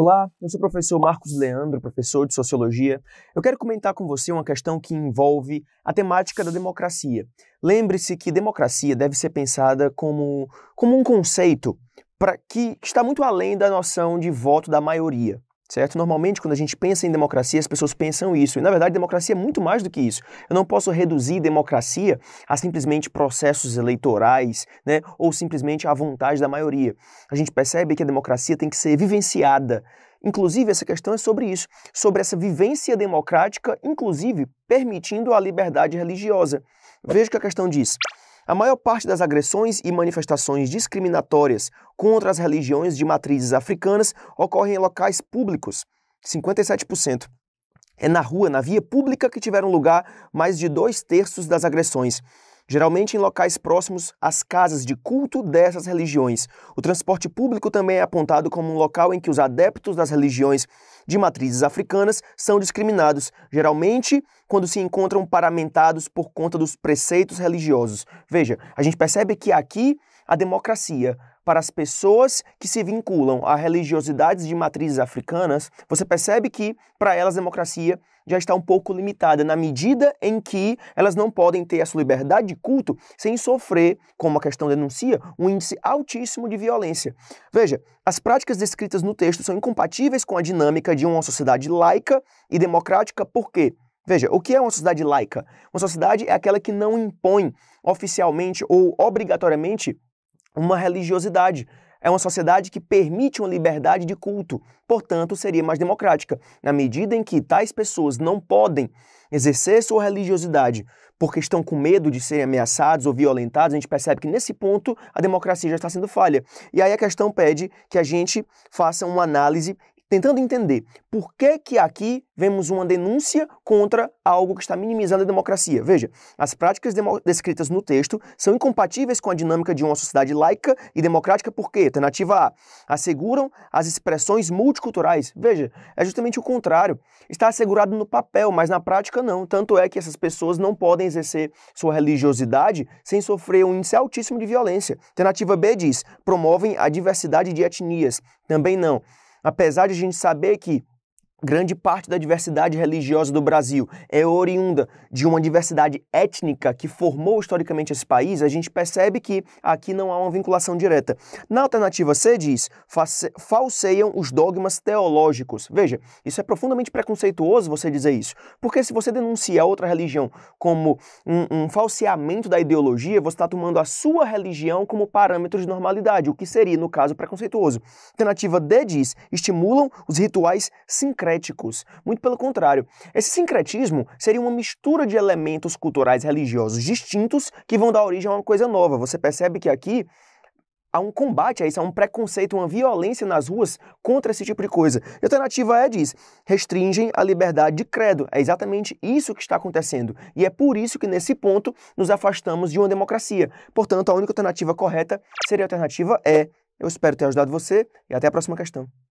Olá, eu sou o professor Marcos Leandro, professor de Sociologia. Eu quero comentar com você uma questão que envolve a temática da democracia. Lembre-se que democracia deve ser pensada como, como um conceito para que, que está muito além da noção de voto da maioria. Certo? Normalmente, quando a gente pensa em democracia, as pessoas pensam isso. E, na verdade, democracia é muito mais do que isso. Eu não posso reduzir democracia a simplesmente processos eleitorais, né? Ou simplesmente à vontade da maioria. A gente percebe que a democracia tem que ser vivenciada. Inclusive, essa questão é sobre isso, sobre essa vivência democrática, inclusive permitindo a liberdade religiosa. Veja o que a questão diz. A maior parte das agressões e manifestações discriminatórias contra as religiões de matrizes africanas ocorrem em locais públicos, 57%. É na rua, na via pública, que tiveram lugar mais de dois terços das agressões geralmente em locais próximos às casas de culto dessas religiões. O transporte público também é apontado como um local em que os adeptos das religiões de matrizes africanas são discriminados, geralmente quando se encontram paramentados por conta dos preceitos religiosos. Veja, a gente percebe que aqui a democracia para as pessoas que se vinculam a religiosidades de matrizes africanas, você percebe que, para elas, a democracia já está um pouco limitada, na medida em que elas não podem ter a sua liberdade de culto sem sofrer, como a questão denuncia, um índice altíssimo de violência. Veja, as práticas descritas no texto são incompatíveis com a dinâmica de uma sociedade laica e democrática, por quê? Veja, o que é uma sociedade laica? Uma sociedade é aquela que não impõe oficialmente ou obrigatoriamente uma religiosidade. É uma sociedade que permite uma liberdade de culto, portanto, seria mais democrática, na medida em que tais pessoas não podem exercer sua religiosidade porque estão com medo de serem ameaçados ou violentados, a gente percebe que nesse ponto a democracia já está sendo falha. E aí a questão pede que a gente faça uma análise tentando entender por que, que aqui vemos uma denúncia contra algo que está minimizando a democracia. Veja, as práticas descritas no texto são incompatíveis com a dinâmica de uma sociedade laica e democrática porque, alternativa A, asseguram as expressões multiculturais. Veja, é justamente o contrário. Está assegurado no papel, mas na prática não. Tanto é que essas pessoas não podem exercer sua religiosidade sem sofrer um índice altíssimo de violência. Alternativa B diz, promovem a diversidade de etnias. Também não apesar de a gente saber que Grande parte da diversidade religiosa do Brasil é oriunda de uma diversidade étnica que formou historicamente esse país, a gente percebe que aqui não há uma vinculação direta. Na alternativa C, diz, falseiam os dogmas teológicos. Veja, isso é profundamente preconceituoso você dizer isso, porque se você denuncia outra religião como um, um falseamento da ideologia, você está tomando a sua religião como parâmetro de normalidade, o que seria, no caso, preconceituoso. Alternativa D diz, estimulam os rituais sincréticos sincréticos. Muito pelo contrário. Esse sincretismo seria uma mistura de elementos culturais religiosos distintos que vão dar origem a uma coisa nova. Você percebe que aqui há um combate a isso, há um preconceito, uma violência nas ruas contra esse tipo de coisa. E a alternativa é diz, restringem a liberdade de credo. É exatamente isso que está acontecendo. E é por isso que nesse ponto nos afastamos de uma democracia. Portanto, a única alternativa correta seria a alternativa E. Eu espero ter ajudado você e até a próxima questão.